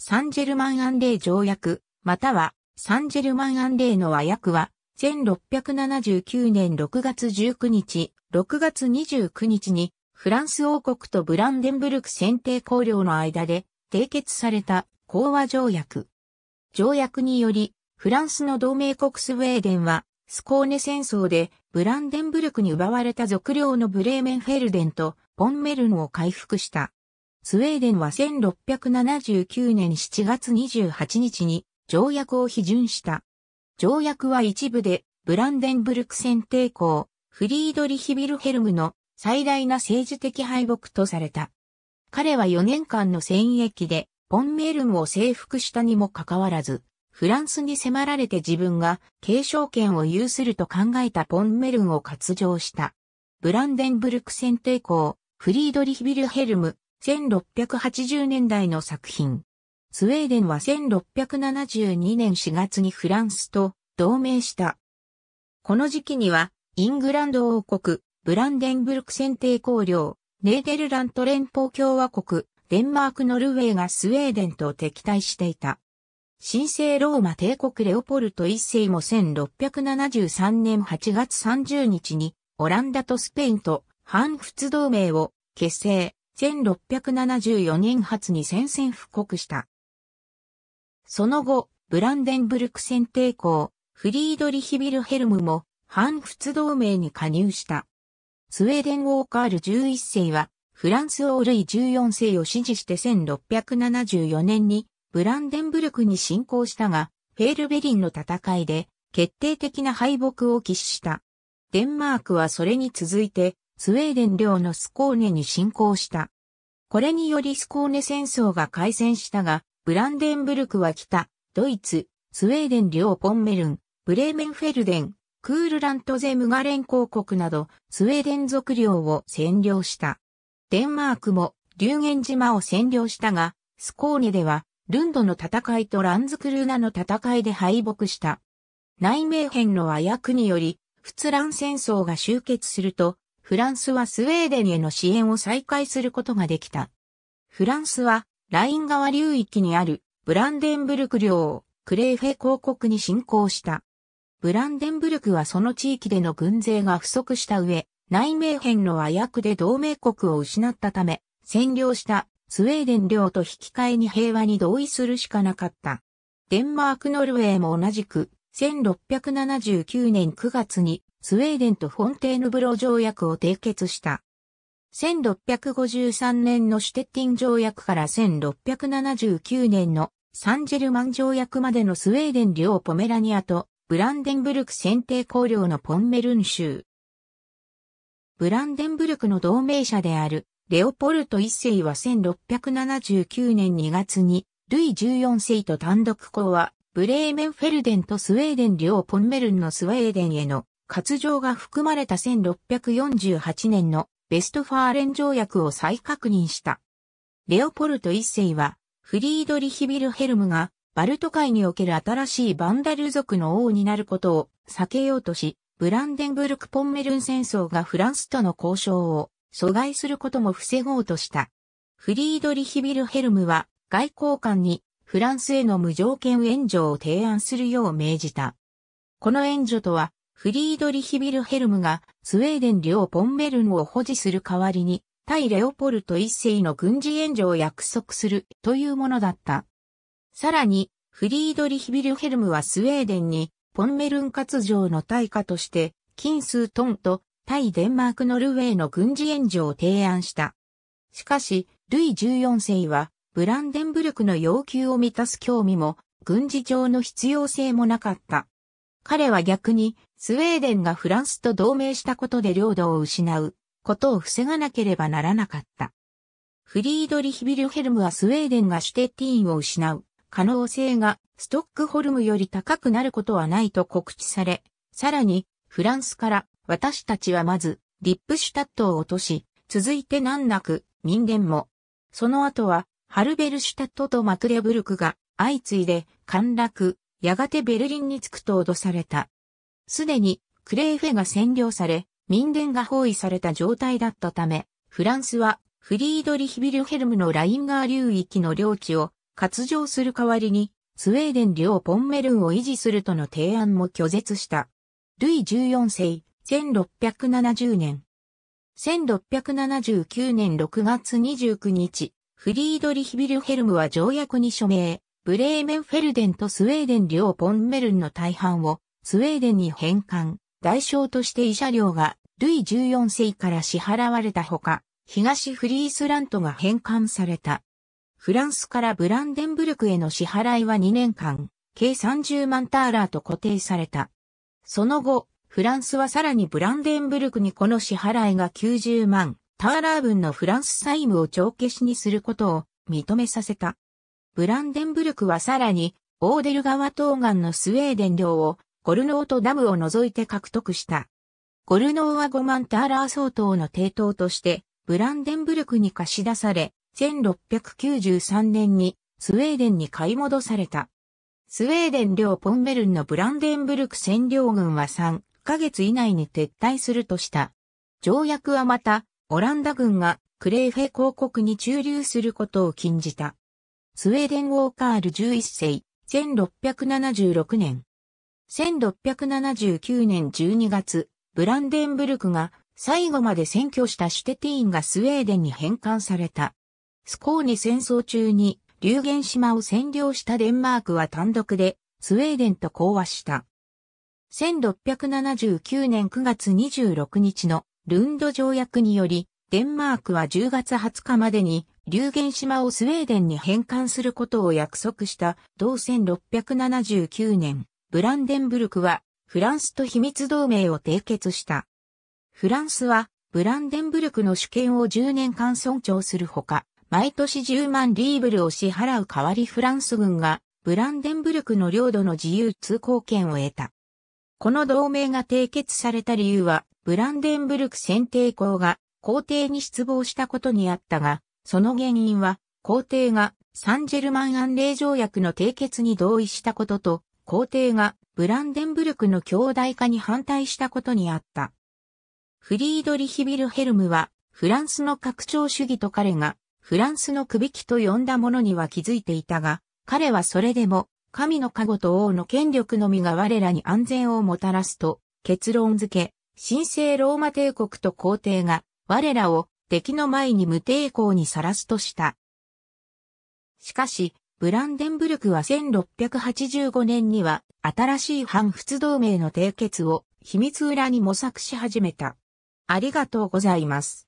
サンジェルマン・アンデー条約、またはサンジェルマン・アンデーの和訳は、1679年6月19日、6月29日に、フランス王国とブランデンブルク選定公領の間で締結された講和条約。条約により、フランスの同盟国スウェーデンは、スコーネ戦争でブランデンブルクに奪われた属領のブレーメンフェルデンとポンメルンを回復した。スウェーデンは1679年7月28日に条約を批准した。条約は一部でブランデンブルク戦抵抗、フリードリヒ・ビルヘルムの最大な政治的敗北とされた。彼は4年間の戦役でポンメルムを征服したにもかかわらず、フランスに迫られて自分が継承権を有すると考えたポンメルムを割譲した。ブランデンブルク戦定校、フリードリヒ・ビルヘルム、1680年代の作品。スウェーデンは1672年4月にフランスと同盟した。この時期には、イングランド王国、ブランデンブルク選定公領、ネーデルラント連邦共和国、デンマークノルウェーがスウェーデンと敵対していた。神聖ローマ帝国レオポルト一世も1673年8月30日にオランダとスペインと反仏同盟を結成。1674年初に宣戦布告した。その後、ブランデンブルク戦抵抗、フリードリヒビルヘルムも反仏同盟に加入した。スウェーデン王カール11世は、フランス王ルイ14世を支持して1674年にブランデンブルクに侵攻したが、フェールベリンの戦いで決定的な敗北を喫した。デンマークはそれに続いてスウェーデン領のスコーネに侵攻した。これによりスコーネ戦争が開戦したが、ブランデンブルクは北、ドイツ、スウェーデン領ポンメルン、ブレーメンフェルデン、クールラントゼムガレン公国など、スウェーデン族領を占領した。デンマークも、流言島を占領したが、スコーネでは、ルンドの戦いとランズクルーナの戦いで敗北した。内命編の和訳により、仏蘭戦争が終結すると、フランスはスウェーデンへの支援を再開することができた。フランスは、ライン川流域にあるブランデンブルク領、を、クレーフェ公国に侵攻した。ブランデンブルクはその地域での軍勢が不足した上、内名編の和訳で同盟国を失ったため、占領したスウェーデン領と引き換えに平和に同意するしかなかった。デンマークノルウェーも同じく1679年9月にスウェーデンとフォンテーヌブロ条約を締結した。1653年のシュテッティン条約から1679年のサンジェルマン条約までのスウェーデン領ポメラニアとブランデンブルク選定公領のポンメルン州。ブランデンブルクの同盟者であるレオポルト一世は1679年2月にルイ14世と単独公はブレーメンフェルデンとスウェーデン領ポンメルンのスウェーデンへの割譲が含まれた1648年のベストファーレン条約を再確認した。レオポルト一世は、フリードリヒ・ビルヘルムが、バルト海における新しいバンダル族の王になることを避けようとし、ブランデンブルク・ポンメルン戦争がフランスとの交渉を阻害することも防ごうとした。フリードリヒ・ビルヘルムは外交官にフランスへの無条件援助を提案するよう命じた。この援助とは、フリードリヒ・ビルヘルムがスウェーデン領ポンベルンを保持する代わりに、対レオポルト一世の軍事援助を約束するというものだった。さらに、フリードリヒ・ビルヘルムはスウェーデンに、ポンメルン割譲の対価として、金数トンと対デンマークノルウェーの軍事援助を提案した。しかし、ルイ14世はブランデンブルクの要求を満たす興味も、軍事上の必要性もなかった。彼は逆に、スウェーデンがフランスと同盟したことで領土を失うことを防がなければならなかった。フリードリヒ・ビルヘルムはスウェーデンがシュテティーンを失う可能性がストックホルムより高くなることはないと告知され、さらにフランスから私たちはまずリップシュタットを落とし、続いて難なく民間も。その後はハルベルシュタットとマクレブルクが相次いで陥落、やがてベルリンに着くと脅された。すでにクレーフェが占領され、民伝が包囲された状態だったため、フランスはフリードリヒ・ビルヘルムのラインガー流域の領地を割譲する代わりに、スウェーデン領ポンメルンを維持するとの提案も拒絶した。ルイ14世、1670年。1679年6月29日、フリードリヒ・ビルヘルムは条約に署名、ブレーメンフェルデンとスウェーデン領ポンメルンの大半をスウェーデンに返還、代償として医者料がルイ14世から支払われたほか、東フリースラントが返還された。フランスからブランデンブルクへの支払いは2年間、計30万ターラーと固定された。その後、フランスはさらにブランデンブルクにこの支払いが90万ターラー分のフランス債務を帳消しにすることを認めさせた。ブランデンブルクはさらに、オーデル川東岸のスウェーデン領を、ゴルノーとダムを除いて獲得した。ゴルノーは5万ターラー相当の抵当として、ブランデンブルクに貸し出され、1693年にスウェーデンに買い戻された。スウェーデン領ポンベルンのブランデンブルク占領軍は3ヶ月以内に撤退するとした。条約はまた、オランダ軍がクレイフェ公国に駐留することを禁じた。スウェーデンウォーカール11世、1676年。1679年12月、ブランデンブルクが最後まで占拠したシュテティーンがスウェーデンに返還された。スコーネ戦争中に、流言島を占領したデンマークは単独で、スウェーデンと講和した。1679年9月26日のルンド条約により、デンマークは10月20日までに、流言島をスウェーデンに返還することを約束した同1679年、ブランデンブルクはフランスと秘密同盟を締結した。フランスはブランデンブルクの主権を10年間尊重するほか、毎年10万リーブルを支払う代わりフランス軍がブランデンブルクの領土の自由通行権を得た。この同盟が締結された理由は、ブランデンブルク選定校が皇帝に失望したことにあったが、その原因は皇帝がサンジェルマン安令条約の締結に同意したことと、皇帝がブランデンブルクの兄弟化に反対したことにあった。フリードリヒ・ビルヘルムは、フランスの拡張主義と彼が、フランスのくびきと呼んだものには気づいていたが、彼はそれでも、神の加護と王の権力のみが我らに安全をもたらすと、結論付け、神聖ローマ帝国と皇帝が、我らを敵の前に無抵抗にさらすとした。しかし、ブランデンブルクは1685年には新しい反仏同盟の締結を秘密裏に模索し始めた。ありがとうございます。